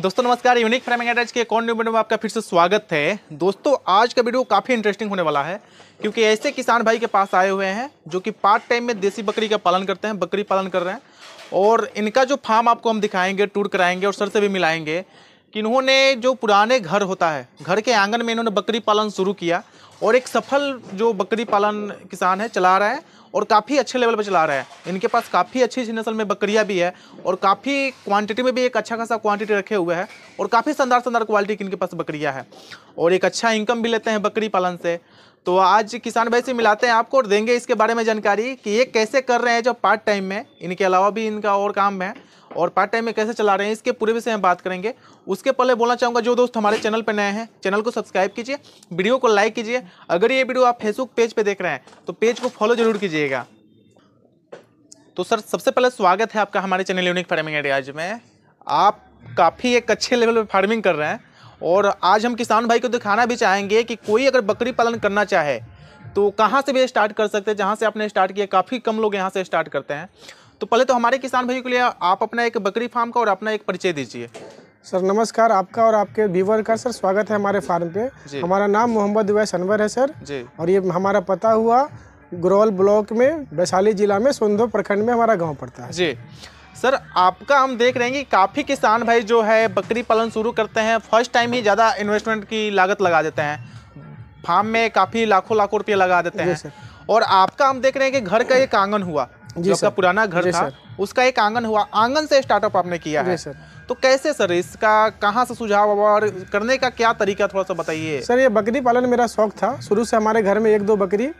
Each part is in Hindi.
दोस्तों नमस्कार यूनिक फ्रेमिंग एटैच के कौन न्यू वीडियो में आपका फिर से स्वागत है दोस्तों आज का वीडियो काफ़ी इंटरेस्टिंग होने वाला है क्योंकि ऐसे किसान भाई के पास आए हुए हैं जो कि पार्ट टाइम में देसी बकरी का पालन करते हैं बकरी पालन कर रहे हैं और इनका जो फार्म आपको हम दिखाएंगे टूर कराएंगे और सर से भी मिलाएंगे कि इन्होंने जो पुराने घर होता है घर के आंगन में इन्होंने बकरी पालन शुरू किया और एक सफल जो बकरी पालन किसान है चला रहा है और काफ़ी अच्छे लेवल पर चला रहा है इनके पास काफ़ी अच्छी अच्छी नस्ल में बकरियाँ भी है और काफ़ी क्वांटिटी में भी एक अच्छा खासा क्वांटिटी रखे हुए हैं और काफ़ी शानदार शानदार क्वालिटी की इनके पास बकरियाँ है और एक अच्छा इनकम भी लेते हैं बकरी पालन से तो आज किसान भाई से मिलाते हैं आपको और देंगे इसके बारे में जानकारी कि ये कैसे कर रहे हैं जो पार्ट टाइम में इनके अलावा भी इनका और काम है और पार्ट टाइम में कैसे चला रहे हैं इसके पूरे विषय में बात करेंगे उसके पहले बोलना चाहूँगा जो दोस्त हमारे चैनल पर नए हैं चैनल को सब्सक्राइब कीजिए वीडियो को लाइक कीजिए अगर ये वीडियो आप फेसबुक पेज पर देख रहे हैं तो पेज को फॉलो जरूर कीजिएगा तो सर सबसे पहले स्वागत है आपका हमारे चैनल यूनिक फार्मिंग एरियाज में आप काफ़ी एक अच्छे लेवल पर फार्मिंग कर रहे हैं और आज हम किसान भाई को दिखाना भी चाहेंगे कि कोई अगर बकरी पालन करना चाहे तो कहाँ से भी स्टार्ट कर सकते हैं जहाँ से आपने स्टार्ट किया काफ़ी कम लोग यहाँ से स्टार्ट करते हैं तो पहले तो हमारे किसान भाई के लिए आप अपना एक बकरी फार्म का और अपना एक परिचय दीजिए सर नमस्कार आपका और आपके व्यूवर का सर स्वागत है हमारे फार्म पे हमारा नाम मोहम्मद उवैस अनवर है सर और ये हमारा पता हुआ ग्रोल ब्लॉक में वैशाली जिला में सोनधो प्रखंड में हमारा गाँव पड़ता है जी सर आपका हम देख रहे हैं कि काफ़ी किसान भाई जो है बकरी पालन शुरू करते हैं फर्स्ट टाइम ही ज़्यादा इन्वेस्टमेंट की लागत लगा देते हैं फार्म में काफ़ी लाखों लाखों रुपये लगा देते हैं और आपका हम देख रहे हैं कि घर का एक आंगन हुआ जो आपका पुराना घर था उसका एक आंगन हुआ आंगन से स्टार्टअप आपने किया है सर तो कैसे सर इसका कहाँ से सुझाव और करने का क्या तरीका थोड़ा सा बताइए सर ये बकरी पालन मेरा शौक था शुरू से हमारे घर में एक दो बकरी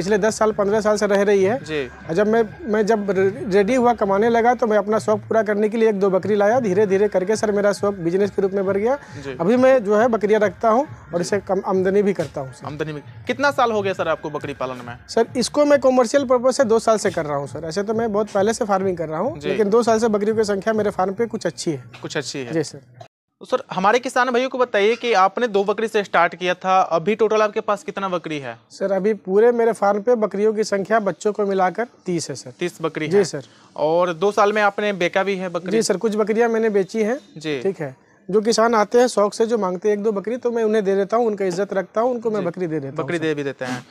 पिछले दस साल पंद्रह साल से रह रही है जी जब मैं मैं जब रेडी हुआ कमाने लगा तो मैं अपना शौक पूरा करने के लिए एक दो बकरी लाया धीरे धीरे करके सर मेरा शौक बिजनेस के रूप में बढ़ गया अभी मैं जो है बकरियाँ रखता हूँ और इसे कम आमदनी भी करता हूँ आमदनी कितना साल हो गया सर आपको बकरी पालन में सर इसको मैं कॉमर्शियल पर्पज से दो साल से कर रहा हूँ सर ऐसे तो मैं बहुत पहले से फार्मिंग कर रहा हूँ लेकिन दो साल से बकरियों की संख्या मेरे फार्म पे कुछ अच्छी है कुछ अच्छी है जी सर तो सर हमारे किसान भाइयों को बताइए कि आपने दो बकरी से स्टार्ट किया था अभी टोटल आपके पास कितना बकरी है सर अभी पूरे मेरे फार्म पे बकरियों की संख्या बच्चों को मिलाकर तीस है सर तीस बकरी जी है। सर और दो साल में आपने बेचा भी है बकरी जी सर कुछ बकरियां मैंने बेची हैं जी ठीक है जो किसान आते हैं शौक से जो मांगते हैं एक दो बकरी तो मैं उन्हें दे देता हूँ उनका इज्जत रखता हूँ उनको मैं बकरी दे देता बकरी दे भी देते हैं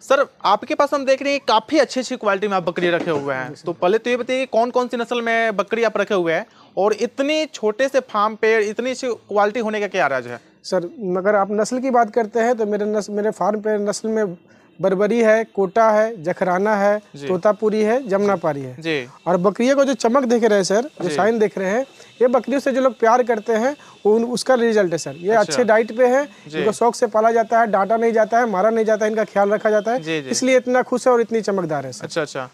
सर आपके पास हम देख रहे हैं काफ़ी अच्छी अच्छी क्वालिटी में आप बकरी रखे हुए हैं तो पहले तो ये बताइए कौन कौन सी नस्ल में बकरी आप रखे हुए हैं और इतने छोटे से फार्म पे इतनी अच्छी क्वालिटी होने का क्या राज है सर अगर आप नस्ल की बात करते हैं तो मेरे नस्ल मेरे फार्म पे नस्ल में बरबरी है कोटा है जखराना है तोतापुरी है जमुनापारी है जी। और बकरियों को जो चमक देख रहे हैं सर जो साइन देख रहे हैं ये बकरियों से जो लोग प्यार करते हैं वो उसका रिजल्ट है सर ये अच्छा। अच्छे डाइट पे है इनको शौक से पाला जाता है डाटा नहीं जाता है मारा नहीं जाता है इनका ख्याल रखा जाता है इसलिए इतना खुश है और इतनी चमकदार है सर अच्छा अच्छा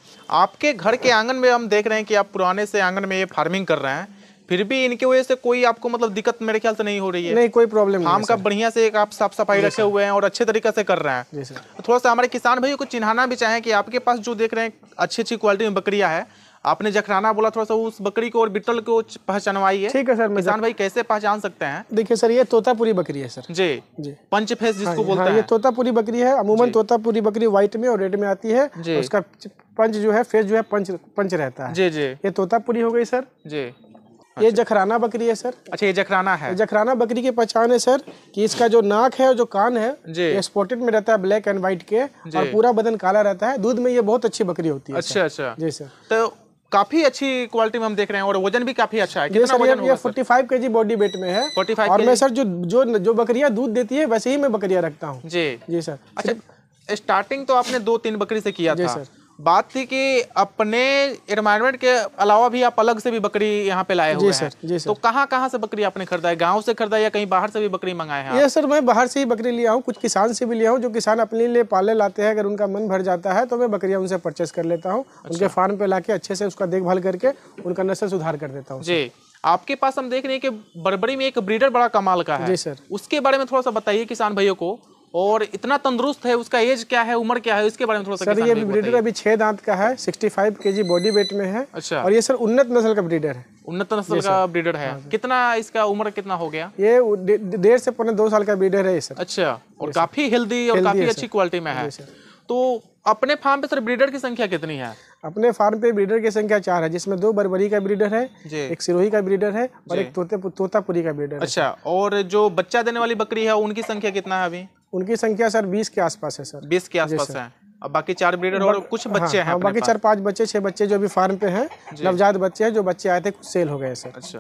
आपके घर के आंगन में हम देख रहे हैं कि आप पुराने से आंगन में ये फार्मिंग कर रहे हैं फिर भी इनके वजह से कोई आपको मतलब दिक्कत मेरे ख्याल से नहीं हो रही है नहीं कोई प्रॉब्लम आम का बढ़िया से एक आप साफ सफाई रखे हुए हैं और अच्छे तरीके से कर रहे हैं थोड़ा सा हमारे किसान भाई को चिन्हाना भी चाहें कि आपके पास जो देख रहे हैं अच्छी अच्छी क्वालिटी में बकरिया है आपने जखराना बोला थोड़ा सा उस बकरी को और बिटल को पहचानवाई है ठीक है सर किसान भाई कैसे पहचान सकते हैं देखिए सर ये तोतापुरी बकरी है सर जी जी पंच फेस जिसको हाँ, बोलते हाँ, हैं ये तोतापुरी बकरी है अमूमन तोतापुरी बकरी व्हाइट में और रेड में आती है उसका पंच जो है फेस जो है पंच पंच रहता है जी जी ये तोतापुरी हो गई सर जी ये अच्छा। जखराना बकरी है सर अच्छा ये जखराना है जखराना बकरी की पहचान है सर कि इसका जो नाक है और जो कान है ये स्पोर्टेड में रहता है ब्लैक एंड व्हाइट के और पूरा बदन काला रहता है दूध में ये बहुत अच्छी बकरी होती है अच्छा अच्छा जी सर तो काफी अच्छी क्वालिटी में हम देख रहे हैं और वजन भी काफी अच्छा है कितना वजन ये 45 केजी बॉडी वेट में है 45 और मैं सर जो जो जो बकरियां दूध देती है वैसे ही मैं बकरियां रखता हूँ जी जी सर अच्छा स्टार्टिंग तो आपने दो तीन बकरी से किया जी था सर बात थी कि अपने एनवायरमेंट के अलावा भी आप अलग से भी बकरी यहाँ पे लाए हुए सर, जी सर तो कहाँ कहाँ से बकरी आपने खरीदा है गाँव से खरीदा या कहीं बाहर से भी बकरी मंगाए हैं ये सर मैं बाहर से ही बकरी लिया हूँ कुछ किसान से भी लिया हूँ जो किसान अपने लिए पाले लाते हैं अगर उनका मन भर जाता है तो मैं बकरियाँ उनसे परचेस कर लेता हूँ अच्छा। उनके फार्म पे ला अच्छे से उसका देखभाल करके उनका नस्ल सुधार कर देता हूँ जी आपके पास हम देख रहे हैं कि बरबरी में एक ब्रीडर बड़ा कमाल का है जी सर उसके बारे में थोड़ा सा बताइए किसान भाइयों को और इतना तंदुरुस्त है उसका एज क्या है उम्र क्या है इसके बारे में थोड़ा सा सर ये ब्रीडर अभी छह दांत का है 65 जी बॉडी वेट में है अच्छा और ये सर उन्नत नस्ल का ब्रीडर है उन्नत नस्ल का ब्रीडर है हाँ, कितना इसका उम्र कितना हो गया ये डेढ़ से पौने दो साल का ब्रीडर है सर अच्छा और काफी हेल्दी और काफी अच्छी क्वालिटी में है तो अपने फार्म पे सर ब्रीडर की संख्या कितनी है अपने फार्म पे ब्रीडर की संख्या चार है जिसमें दो बरबरी का ब्रीडर है एक सिरोही का ब्रीडर है और एक तोते तोतापुरी का ब्रीडर अच्छा और जो बच्चा देने वाली बकरी है उनकी संख्या कितना है अभी उनकी संख्या सर बीस के आसपास है सर बीस के आसपास है और बाकी चार ब्रीडर और हाँ, कुछ हाँ, बच्चे हाँ, हैं हाँ, बाकी चार पांच बच्चे छह बच्चे जो अभी फार्म पे हैं नवजात बच्चे हैं जो बच्चे आए थे कुछ सेल हो गए सर अच्छा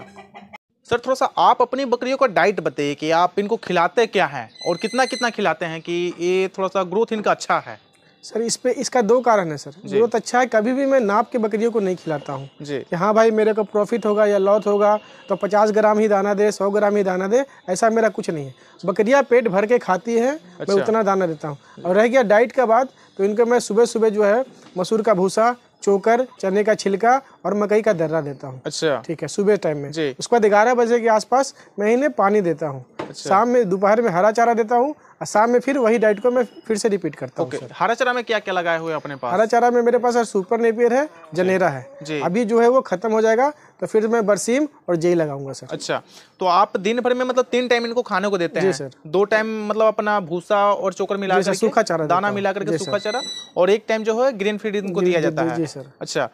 सर थोड़ा सा आप अपनी बकरियों का डाइट बताइए कि आप इनको खिलाते क्या हैं और कितना कितना खिलाते हैं कि ये थोड़ा सा ग्रोथ इनका अच्छा है सर इस पे इसका दो कारण है सर ग्रोथ अच्छा है कभी भी मैं नाप के बकरियों को नहीं खिलाता हूँ कि हाँ भाई मेरे को प्रॉफिट होगा या लॉस होगा तो पचास ग्राम ही दाना दे सौ ग्राम ही दाना दे ऐसा मेरा कुछ नहीं है बकरियाँ पेट भर के खाती हैं अच्छा। मैं उतना दाना देता हूँ और रह गया डाइट का बात तो इनको मैं सुबह सुबह जो है मसूर का भूसा चोकर चने का छिलका और मकई का दर्रा देता हूँ अच्छा ठीक है सुबह टाइम में उसके बाद ग्यारह बजे के आसपास मैं इन्हें पानी देता हूँ अच्छा। शाम में दोपहर में हरा चारा देता हूँ शाम में फिर वही डाइट को मैं फिर से रिपीट करता हूँ हरा चारा में क्या क्या लगाए हुए अपने पास हरा चारा में मेरे पास सर सुपर नेपियर है जनेरा है अभी जो है वो खत्म हो जाएगा तो फिर मैं बरसीम और जेई लगाऊंगा सर अच्छा तो आप दिन भर में मतलब तीन टाइम इनको खाने को देते हैं सर दो टाइम मतलब अपना भूसा और चोकर मिला सूखा चारा दाना मिला करके सूखा चारा और एक टाइम जो है ग्रीन फीड इनको दिया जाता है जी सर अच्छा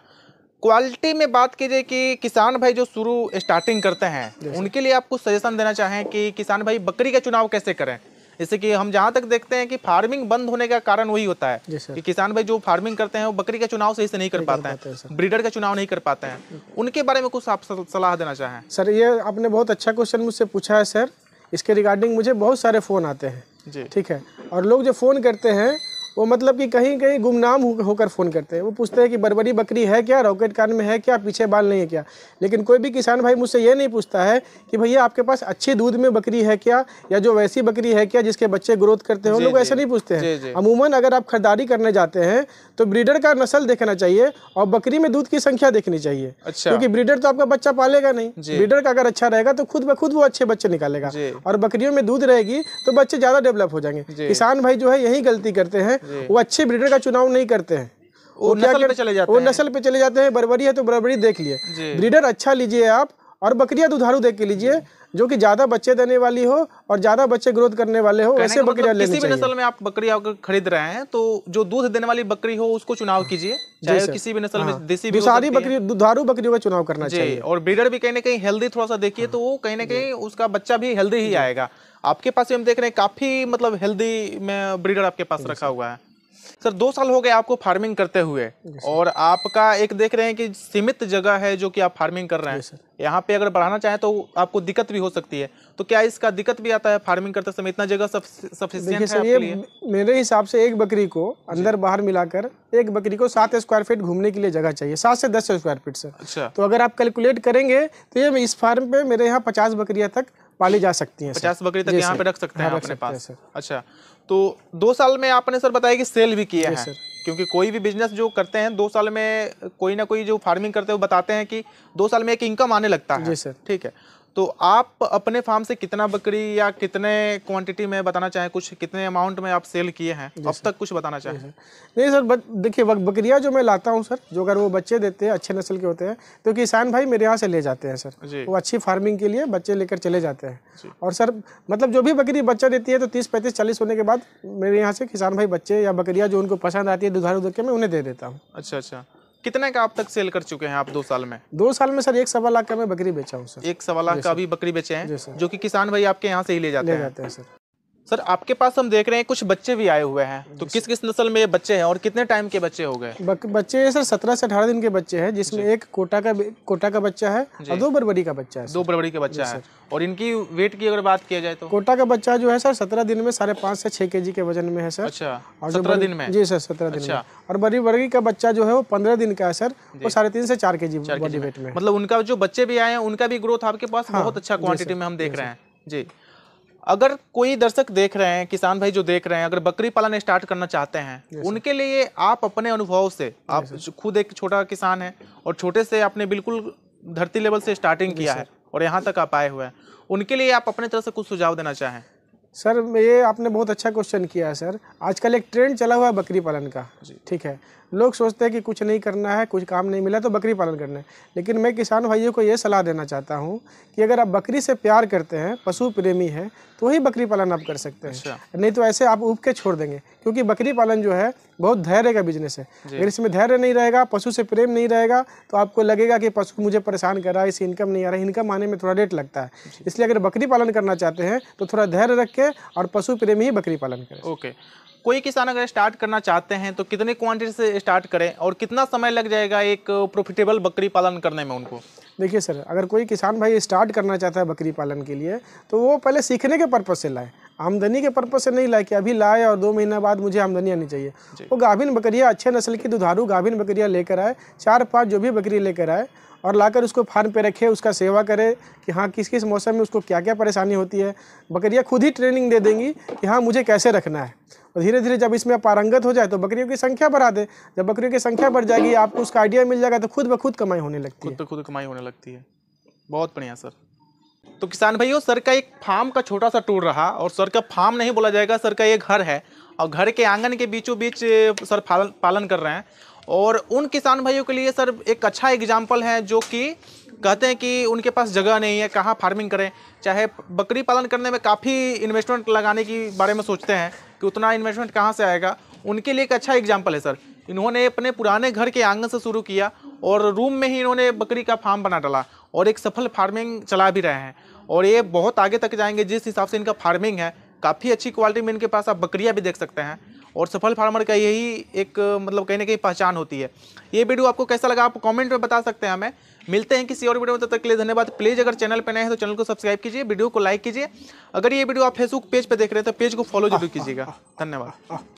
क्वालिटी में बात कीजिए कि किसान भाई जो शुरू स्टार्टिंग करते हैं उनके लिए आप कुछ सजेशन देना चाहें कि किसान भाई बकरी का चुनाव कैसे करें जैसे कि हम जहाँ तक देखते हैं कि फार्मिंग बंद होने का कारण वही होता है कि किसान भाई जो फार्मिंग करते हैं वो बकरी का चुनाव सही से नहीं कर पाते हैं ब्रीडर का चुनाव नहीं कर पाते हैं उनके बारे में कुछ आप सलाह देना चाहें सर ये आपने बहुत अच्छा क्वेश्चन मुझसे पूछा है सर इसके रिगार्डिंग मुझे बहुत सारे फ़ोन आते हैं ठीक है और लोग जो फ़ोन करते हैं वो मतलब कि कहीं कहीं गुमनाम होकर फ़ोन करते हैं वो पूछते हैं कि बरबरी बकरी है क्या रॉकेट कान में है क्या पीछे बाल नहीं है क्या लेकिन कोई भी किसान भाई मुझसे ये नहीं पूछता है कि भैया आपके पास अच्छी दूध में बकरी है क्या या जो वैसी बकरी है क्या जिसके बच्चे ग्रोथ करते हैं लोग ऐसे नहीं पूछते हैं अमूमन अगर आप खरीदारी करने जाते हैं तो ब्रीडर का नस्ल देखना चाहिए और बकरी में दूध की संख्या देखनी चाहिए अच्छा। क्योंकि ब्रीडर तो आपका बच्चा पालेगा नहीं ब्रीडर का अगर अच्छा रहेगा तो खुद ब खुद वो अच्छे बच्चे निकालेगा और बकरियों में दूध रहेगी तो बच्चे ज़्यादा डेवलप हो जाएंगे किसान भाई जो है यही गलती करते हैं वो अच्छे ब्रीडर का चुनाव नहीं करते हैं वो, वो क्या चले जाते वो नस्ल पे चले जाते हैं बरबरी है तो बरबरी देख लिए ब्रीडर अच्छा लीजिए आप और बकरियां दुधारू देख के लीजिए जो कि ज्यादा बच्चे देने वाली हो और ज्यादा बच्चे ग्रोथ करने वाले हो ऐसे मतलब बकरियां किसी भी नस्ल में आप बकरी अगर खरीद रहे हैं तो जो दूध देने वाली बकरी हो उसको चुनाव कीजिए किसी भी नस्ल में हाँ। देसी भी सारी बकरी दुधारू बकरियों का चुनाव करना चाहिए और ब्रीडर भी कहीं ना कहीं हेल्दी थोड़ा सा देखिए तो कहीं ना कहीं उसका बच्चा भी हेल्दी ही आएगा आपके पास हम देख रहे हैं काफी मतलब हेल्दी में ब्रीडर आपके पास रखा हुआ है सर दो साल हो गए आपको फार्मिंग करते हुए और आपका एक देख रहे हैं कि सीमित जगह है जो कि आप फार्मिंग कर रहे हैं सर यहाँ पे अगर बढ़ाना चाहें तो आपको दिक्कत भी हो सकती है तो क्या इसका दिक्कत भी आता है फार्मिंग करते समय इतना जगह सफिशियंट है आपके लिए मेरे हिसाब से एक बकरी को अंदर बाहर मिलाकर एक बकरी को सात स्क्वायर फीट घूमने के लिए जगह चाहिए सात से दस स्क्वायर फीट सर अच्छा तो अगर आप कैलकुलेट करेंगे तो ये इस फार्म पे मेरे यहाँ पचास बकरिया तक पाली जा सकती है पचास बकरी तक यहाँ पे रख सकते हैं अपने पास अच्छा तो दो साल में आपने सर बताया कि सेल भी किया है क्योंकि कोई भी बिजनेस जो करते हैं दो साल में कोई ना कोई जो फार्मिंग करते हैं वो बताते हैं कि दो साल में एक इनकम आने लगता है जी सर ठीक है तो आप अपने फार्म से कितना बकरी या कितने क्वांटिटी में बताना चाहें कुछ कितने अमाउंट में आप सेल किए हैं अब तक कुछ बताना चाहें नहीं सर देखिए बकरियां जो मैं लाता हूं सर जो अगर वो बच्चे देते हैं अच्छे नस्ल के होते हैं तो किसान भाई मेरे यहाँ से ले जाते हैं सर वो अच्छी फार्मिंग के लिए बच्चे लेकर चले जाते हैं और सर मतलब जो भी बकरी बच्चा देती है तो तीस पैंतीस चालीस होने के बाद मेरे यहाँ से किसान भाई बच्चे या बकरियाँ जो उनको पसंद आती है दुधारू के में उन्हें दे देता हूँ अच्छा अच्छा कितने का आप तक सेल कर चुके हैं आप दो साल में दो साल में सर एक सवा लाख का मैं बकरी बेचा हूँ सर एक सवा लाख का अभी बकरी बेचे हैं जो कि किसान भाई आपके यहाँ से ही ले जाते हैं सर सर आपके पास हम देख रहे हैं कुछ बच्चे भी आए हुए हैं तो किस किस नस्ल में ये बच्चे हैं और कितने टाइम के बच्चे हो गए बच्चे सर सत्रह से अठारह दिन के बच्चे हैं जिसमें एक कोटा का कोटा का बच्चा है और दो बरबरी का बच्चा है दो बरबरी का बच्चा है और इनकी वेट की अगर बात किया जाए तो कोटा का बच्चा जो है सर सत्रह दिन में साढ़े पाँच से छह के के वजन में है सर अच्छा और सत्रह दिन में जी सर सत्रह दिन अच्छा। और बड़ी बरगी का बच्चा जो है वो पंद्रह दिन का है सर वो साढ़े तीन से चार के जी बॉडी वेट में मतलब उनका जो बच्चे भी आए हैं उनका भी ग्रोथ आपके पास हाँ। बहुत अच्छा क्वान्टिटी में हम देख रहे हैं जी अगर कोई दर्शक देख रहे हैं किसान भाई जो देख रहे हैं अगर बकरी पालन स्टार्ट करना चाहते हैं उनके लिए आप अपने अनुभव से आप खुद एक छोटा किसान है और छोटे से आपने बिल्कुल धरती लेवल से स्टार्टिंग किया है और यहाँ तक आप आए हुए हैं उनके लिए आप अपने तरह से कुछ सुझाव देना चाहें सर ये आपने बहुत अच्छा क्वेश्चन किया है सर आजकल एक ट्रेंड चला हुआ है बकरी पालन का ठीक है लोग सोचते हैं कि कुछ नहीं करना है कुछ काम नहीं मिला तो बकरी पालन करना है लेकिन मैं किसान भाइयों को ये सलाह देना चाहता हूँ कि अगर आप बकरी से प्यार करते हैं पशु प्रेमी हैं तो ही बकरी पालन आप कर सकते हैं अच्छा। नहीं तो ऐसे आप उब के छोड़ देंगे क्योंकि बकरी पालन जो है बहुत धैर्य का बिजनेस है अगर इसमें धैर्य नहीं रहेगा पशु से प्रेम नहीं रहेगा तो आपको लगेगा कि पशु मुझे परेशान कर रहा है इसे इनकम नहीं आ रहा है इनकम आने में थोड़ा लेट लगता है इसलिए अगर बकरी पालन करना चाहते हैं तो थोड़ा धैर्य रख के और पशु प्रेम ही बकरी पालन करें ओके कोई किसान अगर स्टार्ट करना चाहते हैं तो कितने क्वांटिटी से स्टार्ट करें और कितना समय लग जाएगा एक प्रॉफिटेबल बकरी पालन करने में उनको देखिए सर अगर कोई किसान भाई स्टार्ट करना चाहता है बकरी पालन के लिए तो वो पहले सीखने के पर्पज़ से लाए आमदनी के पर्पज से नहीं लाए कि अभी लाए और दो महीना बाद मुझे आमदनी आनी चाहिए वो गाभिन बकरियाँ अच्छे नस्ल की दुधारू गाभिन बकरियाँ लेकर आए चार पाँच जो भी बकरी लेकर आए और लाकर उसको फार्म पे रखे उसका सेवा करे कि हाँ किस किस मौसम में उसको क्या क्या परेशानी होती है बकरियाँ खुद ही ट्रेनिंग दे देंगी कि हाँ मुझे कैसे रखना है और धीरे धीरे जब इसमें पारंगत हो जाए तो बकरियों की संख्या बढ़ा दे जब बकरियों की संख्या बढ़ जाएगी आपको उसका आइडिया मिल जाएगा तो खुद ब खुद कमाई होने लगती है खुद ब खुद कमाई होने लगती है बहुत बढ़िया सर तो किसान भाइयों सर का एक फार्म का छोटा सा टूर रहा और सर का फार्म नहीं बोला जाएगा सर का ये घर है और घर के आंगन के बीचों बीच सर पालन पालन कर रहे हैं और उन किसान भाइयों के लिए सर एक अच्छा एग्जाम्पल है जो कि कहते हैं कि उनके पास जगह नहीं है कहाँ फार्मिंग करें चाहे बकरी पालन करने में काफ़ी इन्वेस्टमेंट लगाने की बारे में सोचते हैं कि उतना इन्वेस्टमेंट कहाँ से आएगा उनके लिए एक अच्छा एग्जाम्पल है सर इन्होंने अपने पुराने घर के आंगन से शुरू किया और रूम में ही इन्होंने बकरी का फार्म बना डाला और एक सफल फार्मिंग चला भी रहे हैं और ये बहुत आगे तक जाएंगे जिस हिसाब से इनका फार्मिंग है काफ़ी अच्छी क्वालिटी में इनके पास आप बकरियाँ भी देख सकते हैं और सफल फार्मर का यही एक मतलब कहीं ना कहीं पहचान होती है ये वीडियो आपको कैसा लगा आप कमेंट में बता सकते हैं हमें मिलते हैं किसी और वीडियो में तब तो तक के लिए धन्यवाद प्लीज़ अगर चैनल पर नए हैं तो चैनल को सब्सक्राइब कीजिए वीडियो को लाइक कीजिए अगर ये वीडियो आप फेसबुक पेज पर देख रहे हैं तो पेज को फॉलो जरूर कीजिएगा धन्यवाद